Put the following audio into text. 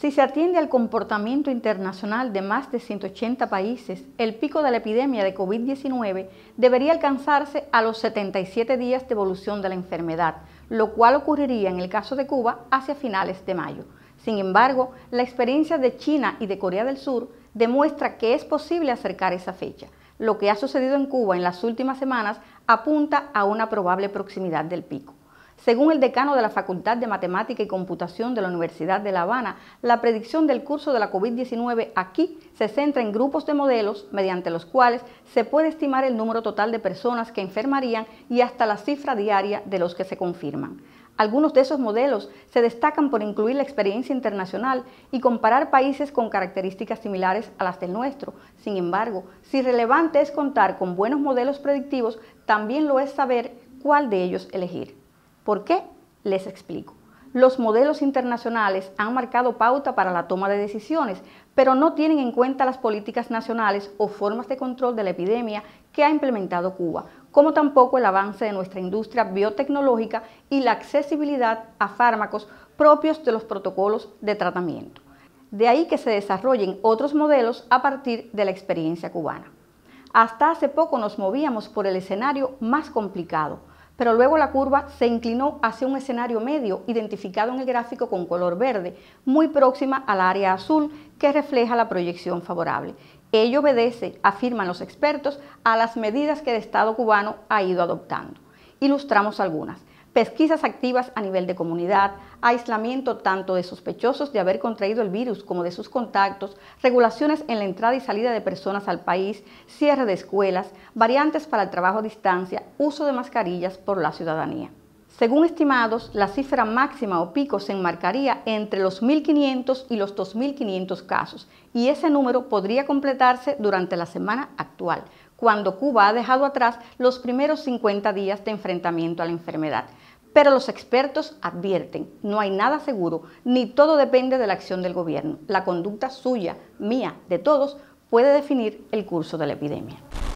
Si se atiende al comportamiento internacional de más de 180 países, el pico de la epidemia de COVID-19 debería alcanzarse a los 77 días de evolución de la enfermedad, lo cual ocurriría en el caso de Cuba hacia finales de mayo. Sin embargo, la experiencia de China y de Corea del Sur demuestra que es posible acercar esa fecha. Lo que ha sucedido en Cuba en las últimas semanas apunta a una probable proximidad del pico. Según el decano de la Facultad de Matemática y Computación de la Universidad de La Habana, la predicción del curso de la COVID-19 aquí se centra en grupos de modelos mediante los cuales se puede estimar el número total de personas que enfermarían y hasta la cifra diaria de los que se confirman. Algunos de esos modelos se destacan por incluir la experiencia internacional y comparar países con características similares a las del nuestro. Sin embargo, si relevante es contar con buenos modelos predictivos, también lo es saber cuál de ellos elegir. ¿Por qué? Les explico. Los modelos internacionales han marcado pauta para la toma de decisiones, pero no tienen en cuenta las políticas nacionales o formas de control de la epidemia que ha implementado Cuba, como tampoco el avance de nuestra industria biotecnológica y la accesibilidad a fármacos propios de los protocolos de tratamiento. De ahí que se desarrollen otros modelos a partir de la experiencia cubana. Hasta hace poco nos movíamos por el escenario más complicado, pero luego la curva se inclinó hacia un escenario medio, identificado en el gráfico con color verde, muy próxima al área azul que refleja la proyección favorable. Ello obedece, afirman los expertos, a las medidas que el Estado cubano ha ido adoptando. Ilustramos algunas pesquisas activas a nivel de comunidad, aislamiento tanto de sospechosos de haber contraído el virus como de sus contactos, regulaciones en la entrada y salida de personas al país, cierre de escuelas, variantes para el trabajo a distancia, uso de mascarillas por la ciudadanía. Según estimados, la cifra máxima o pico se enmarcaría entre los 1.500 y los 2.500 casos, y ese número podría completarse durante la semana actual, cuando Cuba ha dejado atrás los primeros 50 días de enfrentamiento a la enfermedad. Pero los expertos advierten, no hay nada seguro, ni todo depende de la acción del gobierno. La conducta suya, mía, de todos, puede definir el curso de la epidemia.